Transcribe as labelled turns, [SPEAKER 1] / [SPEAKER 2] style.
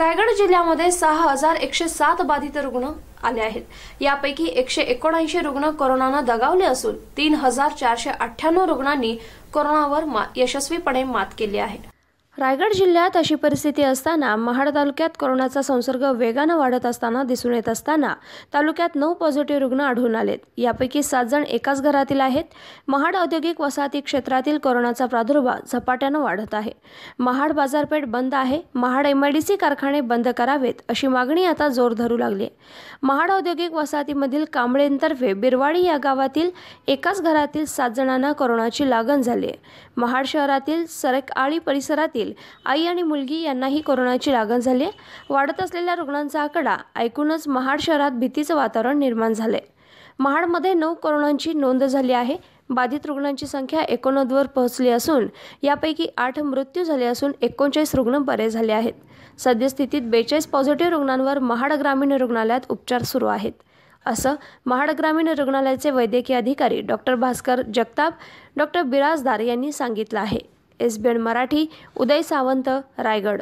[SPEAKER 1] रायगड जिल्ह्यामध्ये सहा हजार एकशे सात बाधित रुग्ण आले आहेत यापैकी एकशे एकोणऐंशी रुग्ण कोरोनानं दगावले असून तीन हजार चारशे अठ्ठ्याण्णव रुग्णांनी कोरोनावर यशस्वीपणे मात केली आहे रायगड जिल्ह्यात अशी परिस्थिती असताना महाड तालुक्यात कोरोनाचा संसर्ग वेगानं वाढत असताना दिसून येत असताना तालुक्यात नऊ पॉझिटिव्ह रुग्ण आढळून आलेत यापैकी सात जण एकाच घरातील आहेत महाड औद्योगिक वसाहती क्षेत्रातील कोरोनाचा प्रादुर्भाव झपाट्यानं वाढत आहे महाड बाजारपेठ बंद आहे महाड सी कारखाने बंद करावेत अशी मागणी आता जोर धरू लागली महाड औद्योगिक वसाहतीमधील कांबळेंतर्फे बिरवाडी या गावातील एकाच घरातील सात जणांना कोरोनाची लागण झाली आहे महाड शहरातील सरकआळी परिसरातील आई आणि मुलगी यांनाही कोरोनाची लागण झाली वाढत असलेल्या रुग्णांचा आकडा ऐकूनच महाड शहरात भीतीचं वातावरण निर्माण झालं आहे महाडमध्ये नऊ कोरोनांची नोंद झाली आहे बाधित रुग्णांची संख्या एकोणनव्वदवर पोहोचली असून यापैकी आठ मृत्यू झाले असून एकोणचाळीस रुग्ण बरे झाले आहेत सद्यस्थितीत बेचाळीस पॉझिटिव्ह रुग्णांवर महाड ग्रामीण रुग्णालयात उपचार सुरू आहेत असं महाड ग्रामीण रुग्णालयाचे वैद्यकीय अधिकारी डॉक्टर भास्कर जगताप डॉक्टर बिराजदार यांनी सांगितलं आहे एसबेन मराठी उदय सावंत रायगड